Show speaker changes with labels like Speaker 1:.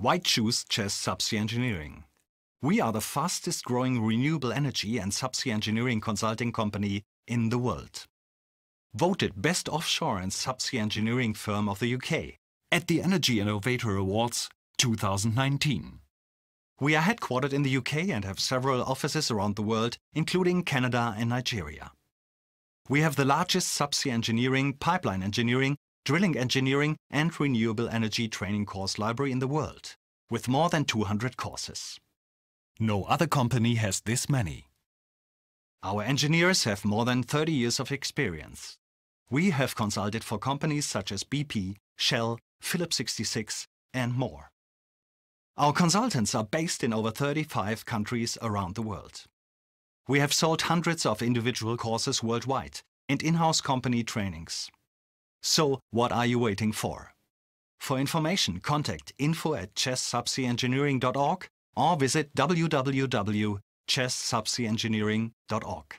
Speaker 1: Why choose CHESS subsea engineering? We are the fastest growing renewable energy and subsea engineering consulting company in the world. Voted Best Offshore and Subsea Engineering Firm of the UK at the Energy Innovator Awards 2019. We are headquartered in the UK and have several offices around the world, including Canada and Nigeria. We have the largest subsea engineering, pipeline engineering drilling engineering and renewable energy training course library in the world, with more than 200 courses. No other company has this many. Our engineers have more than 30 years of experience. We have consulted for companies such as BP, Shell, Phillips 66 and more. Our consultants are based in over 35 countries around the world. We have sold hundreds of individual courses worldwide and in-house company trainings. So what are you waiting for? For information, contact info at chesssubsea or visit www.chesssubseaengineering.org.